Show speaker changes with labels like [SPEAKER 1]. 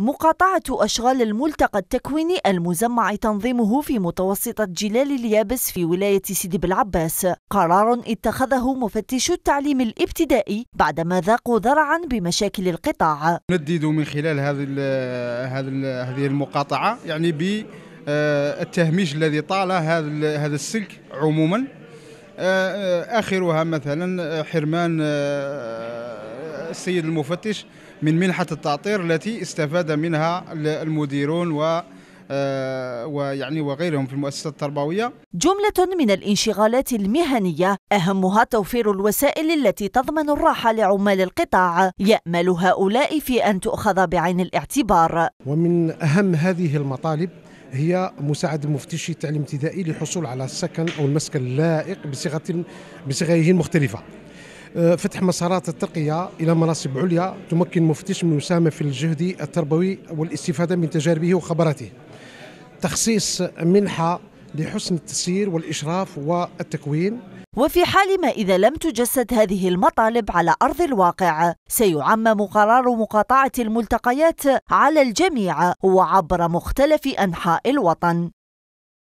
[SPEAKER 1] مقاطعة أشغال الملتقى التكويني المزمع تنظيمه في متوسطة جلال اليابس في ولاية سيدي بالعباس قرار اتخذه مفتشو التعليم الابتدائي بعدما ذاقوا ذرعا بمشاكل القطاع
[SPEAKER 2] ندد من خلال هذه هذه المقاطعة يعني بالتهميش آه، الذي طال هذا هذا السلك عموما آه، آه، آخرها مثلا حرمان السيد المفتش من منحة التعطير التي استفاد منها المديرون و آه، ويعني وغيرهم في
[SPEAKER 1] المؤسسات التربويه. جمله من الانشغالات المهنيه اهمها توفير الوسائل التي تضمن الراحه لعمال القطاع، يامل هؤلاء في ان تؤخذ بعين الاعتبار.
[SPEAKER 3] ومن اهم هذه المطالب هي مساعد المفتشي التعليم الابتدائي للحصول على السكن أو المسكن اللائق بصيغة بصيغه مختلفة آه، فتح مسارات الترقية إلى مناصب عليا تمكن مفتش من المساهمة في الجهد التربوي والاستفادة من تجاربه وخبراته تخصيص منحة
[SPEAKER 1] لحسن التسيير والإشراف والتكوين وفي حال ما إذا لم تجسد هذه المطالب على أرض الواقع سيعمم قرار مقاطعة الملتقيات على الجميع وعبر مختلف أنحاء الوطن